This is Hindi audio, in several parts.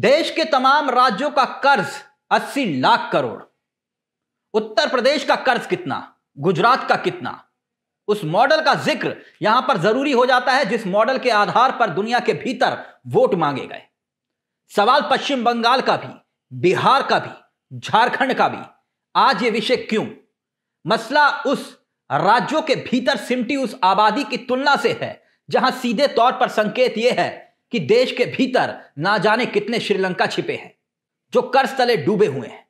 देश के तमाम राज्यों का कर्ज 80 लाख करोड़ उत्तर प्रदेश का कर्ज कितना गुजरात का कितना उस मॉडल का जिक्र यहां पर जरूरी हो जाता है जिस मॉडल के आधार पर दुनिया के भीतर वोट मांगे गए सवाल पश्चिम बंगाल का भी बिहार का भी झारखंड का भी आज ये विषय क्यों मसला उस राज्यों के भीतर सिमटी उस आबादी की तुलना से है जहां सीधे तौर पर संकेत यह है कि देश के भीतर ना जाने कितने श्रीलंका छिपे हैं जो कर्ज तले डूबे हुए हैं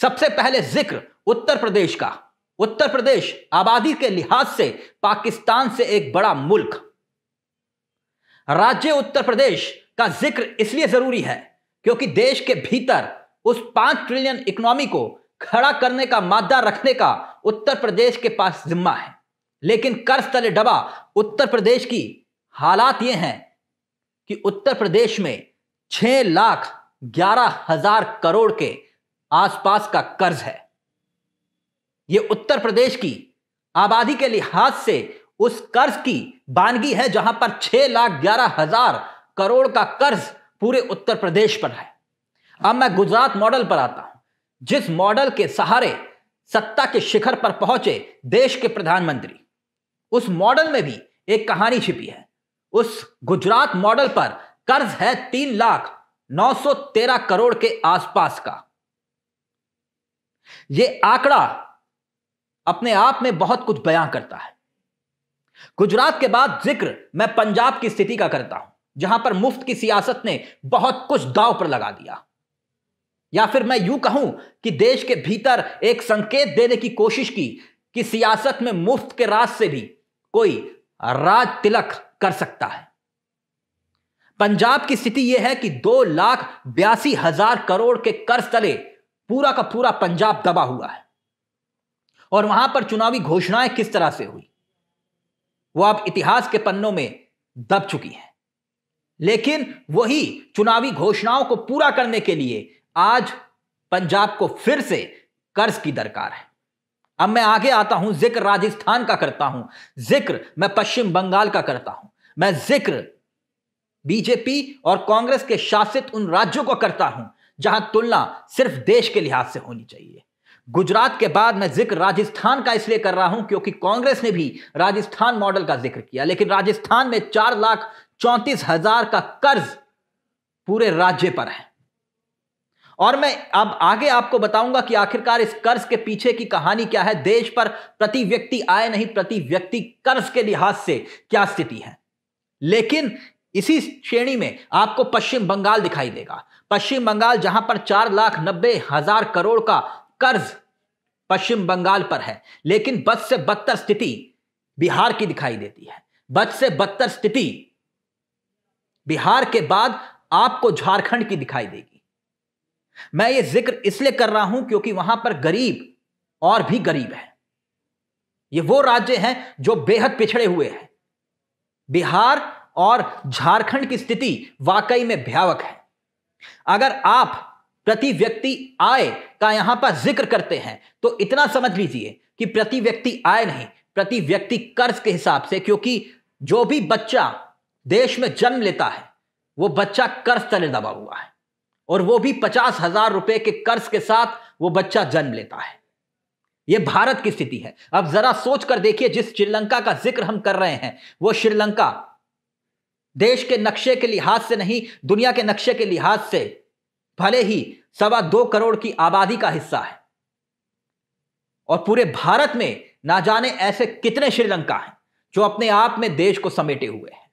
सबसे पहले जिक्र उत्तर प्रदेश का उत्तर प्रदेश आबादी के लिहाज से पाकिस्तान से एक बड़ा मुल्क राज्य उत्तर प्रदेश का जिक्र इसलिए जरूरी है क्योंकि देश के भीतर उस पांच ट्रिलियन इकोनॉमी को खड़ा करने का मादा रखने का उत्तर प्रदेश के पास जिम्मा है लेकिन कर्ज तले डबा उत्तर प्रदेश की हालात ये हैं कि उत्तर प्रदेश में छह लाख ग्यारह हजार करोड़ के आसपास का कर्ज है यह उत्तर प्रदेश की आबादी के लिहाज से उस कर्ज की बानगी है जहां पर छह लाख ग्यारह हजार करोड़ का कर्ज पूरे उत्तर प्रदेश पर है अब मैं गुजरात मॉडल पर आता हूं जिस मॉडल के सहारे सत्ता के शिखर पर पहुंचे देश के प्रधानमंत्री उस मॉडल में भी एक कहानी छिपी है उस गुजरात मॉडल पर कर्ज है तीन लाख नौ सौ तेरह करोड़ के आसपास का यह आंकड़ा अपने आप में बहुत कुछ बयां करता है गुजरात के बाद जिक्र मैं पंजाब की स्थिति का करता हूं जहां पर मुफ्त की सियासत ने बहुत कुछ दाव पर लगा दिया या फिर मैं यूं कहूं कि देश के भीतर एक संकेत देने की कोशिश की कि सियासत में मुफ्त के राज से भी कोई राज तिलक कर सकता है पंजाब की स्थिति यह है कि दो लाख बयासी हजार करोड़ के कर्ज तले पूरा का पूरा पंजाब दबा हुआ है और वहां पर चुनावी घोषणाएं किस तरह से हुई वो अब इतिहास के पन्नों में दब चुकी है लेकिन वही चुनावी घोषणाओं को पूरा करने के लिए आज पंजाब को फिर से कर्ज की दरकार है अब मैं आगे आता हूं जिक्र राजस्थान का करता हूं जिक्र मैं पश्चिम बंगाल का करता हूं मैं जिक्र बीजेपी और कांग्रेस के शासित उन राज्यों को करता हूं जहां तुलना सिर्फ देश के लिहाज से होनी चाहिए गुजरात के बाद मैं जिक्र राजस्थान का इसलिए कर रहा हूं क्योंकि कांग्रेस ने भी राजस्थान मॉडल का जिक्र किया लेकिन राजस्थान में चार लाख चौंतीस हजार का कर्ज पूरे राज्य पर है और मैं अब आगे आपको बताऊंगा कि आखिरकार इस कर्ज के पीछे की कहानी क्या है देश पर प्रति व्यक्ति आए नहीं प्रति व्यक्ति कर्ज के लिहाज से क्या स्थिति है लेकिन इसी श्रेणी में आपको पश्चिम बंगाल दिखाई देगा पश्चिम बंगाल जहां पर चार लाख नब्बे हजार करोड़ का कर्ज पश्चिम बंगाल पर है लेकिन बद से बदतर स्थिति बिहार की दिखाई देती है बद से बदतर स्थिति बिहार के बाद आपको झारखंड की दिखाई देगी मैं ये जिक्र इसलिए कर रहा हूं क्योंकि वहां पर गरीब और भी गरीब है ये वो राज्य हैं जो बेहद पिछड़े हुए हैं बिहार और झारखंड की स्थिति वाकई में भयावक है अगर आप प्रति व्यक्ति आय का यहां पर जिक्र करते हैं तो इतना समझ लीजिए कि प्रति व्यक्ति आय नहीं प्रति व्यक्ति कर्ज के हिसाब से क्योंकि जो भी बच्चा देश में जन्म लेता है वो बच्चा कर्ज तले दबा हुआ है और वो भी पचास हजार रुपए के कर्ज के साथ वो बच्चा जन्म लेता है ये भारत की स्थिति है अब जरा सोच कर देखिए जिस श्रीलंका का जिक्र हम कर रहे हैं वो श्रीलंका देश के नक्शे के लिहाज से नहीं दुनिया के नक्शे के लिहाज से भले ही सवा दो करोड़ की आबादी का हिस्सा है और पूरे भारत में ना जाने ऐसे कितने श्रीलंका हैं जो अपने आप में देश को समेटे हुए हैं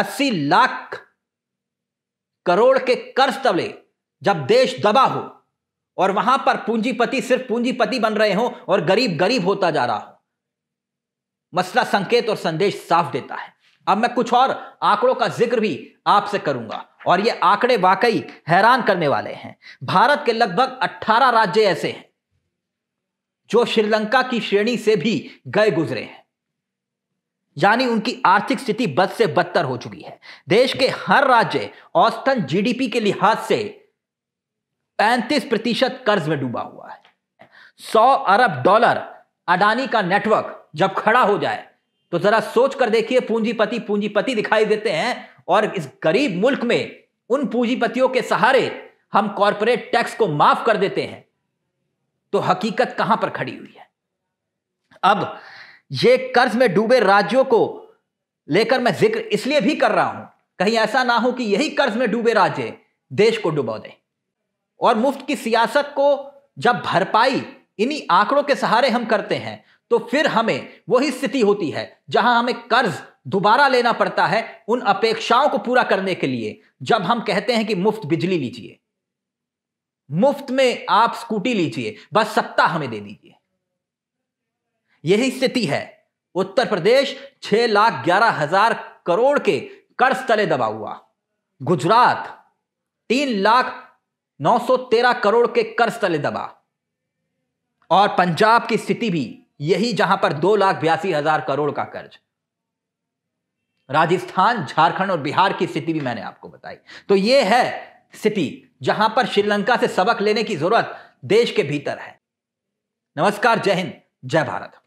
अस्सी लाख करोड़ के कर्ज तले जब देश दबा हो और वहां पर पूंजीपति सिर्फ पूंजीपति बन रहे हो और गरीब गरीब होता जा रहा हो मसला संकेत और संदेश साफ देता है अब मैं कुछ और आंकड़ों का जिक्र भी आपसे करूंगा और ये आंकड़े वाकई हैरान करने वाले हैं भारत के लगभग 18 राज्य ऐसे हैं जो श्रीलंका की श्रेणी से भी गए गुजरे हैं यानी उनकी आर्थिक स्थिति बद से बदतर हो चुकी है देश के हर राज्य औसतन जीडीपी के लिहाज से 35 प्रतिशत कर्ज में डूबा हुआ है 100 अरब डॉलर अडानी का नेटवर्क जब खड़ा हो जाए तो जरा सोच कर देखिए पूंजीपति पूंजीपति दिखाई देते हैं और इस गरीब मुल्क में उन पूंजीपतियों के सहारे हम कॉरपोरेट टैक्स को माफ कर देते हैं तो हकीकत कहां पर खड़ी हुई है अब ये कर्ज में डूबे राज्यों को लेकर मैं जिक्र इसलिए भी कर रहा हूं कहीं ऐसा ना हो कि यही कर्ज में डूबे राज्य देश को डुबो दें और मुफ्त की सियासत को जब भरपाई इन्हीं आंकड़ों के सहारे हम करते हैं तो फिर हमें वही स्थिति होती है जहां हमें कर्ज दोबारा लेना पड़ता है उन अपेक्षाओं को पूरा करने के लिए जब हम कहते हैं कि मुफ्त बिजली लीजिए मुफ्त में आप स्कूटी लीजिए बस सत्ता हमें दे दीजिए यही स्थिति है उत्तर प्रदेश छह लाख ग्यारह हजार करोड़ के कर्ज तले दबा हुआ गुजरात तीन लाख नौ सौ तेरह करोड़ के कर्ज तले दबा और पंजाब की स्थिति भी यही जहां पर दो लाख बयासी हजार करोड़ का कर्ज राजस्थान झारखंड और बिहार की स्थिति भी मैंने आपको बताई तो यह है स्थिति जहां पर श्रीलंका से सबक लेने की जरूरत देश के भीतर है नमस्कार जय हिंद जय भारत